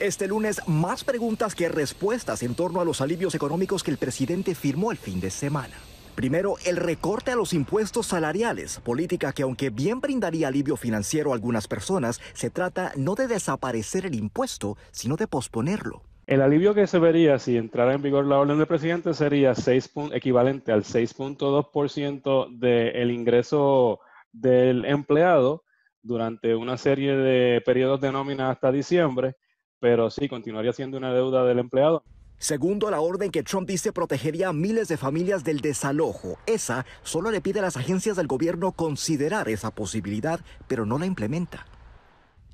Este lunes, más preguntas que respuestas en torno a los alivios económicos que el presidente firmó el fin de semana. Primero, el recorte a los impuestos salariales, política que aunque bien brindaría alivio financiero a algunas personas, se trata no de desaparecer el impuesto, sino de posponerlo. El alivio que se vería si entrara en vigor la orden del presidente sería 6, equivalente al 6.2% del ingreso del empleado durante una serie de periodos de nómina hasta diciembre pero sí continuaría siendo una deuda del empleado. Segundo la orden que Trump dice protegería a miles de familias del desalojo, esa solo le pide a las agencias del gobierno considerar esa posibilidad, pero no la implementa.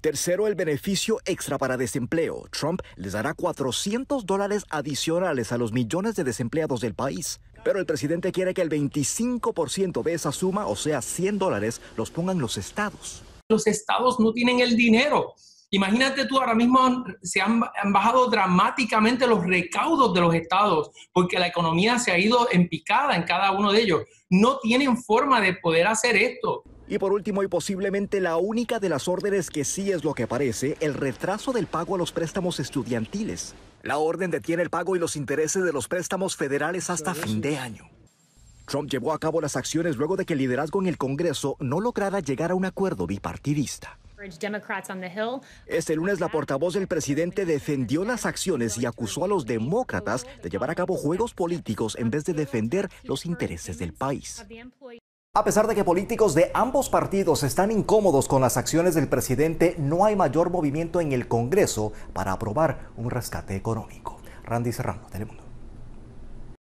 Tercero, el beneficio extra para desempleo. Trump les dará 400 dólares adicionales a los millones de desempleados del país. Pero el presidente quiere que el 25% de esa suma, o sea, 100 dólares, los pongan los estados. Los estados no tienen el dinero Imagínate tú, ahora mismo se han, bajado dramáticamente los recaudos de los estados, porque la economía se ha ido en picada en cada uno de ellos. No tienen forma de poder hacer esto. Y por último, y posiblemente la única de las órdenes que sí es lo que parece, el retraso del pago a los préstamos estudiantiles. La orden detiene el pago y los intereses de los préstamos federales hasta fin de año. Trump llevó a cabo las acciones luego de que el liderazgo en el Congreso no lograra llegar a un acuerdo bipartidista. Este lunes la portavoz del presidente defendió las acciones y acusó a los demócratas de llevar a cabo juegos políticos en vez de defender los intereses del país. A pesar de que políticos de ambos partidos están incómodos con las acciones del presidente, no hay mayor movimiento en el Congreso para aprobar un rescate económico. Randy Serrano, Telemundo.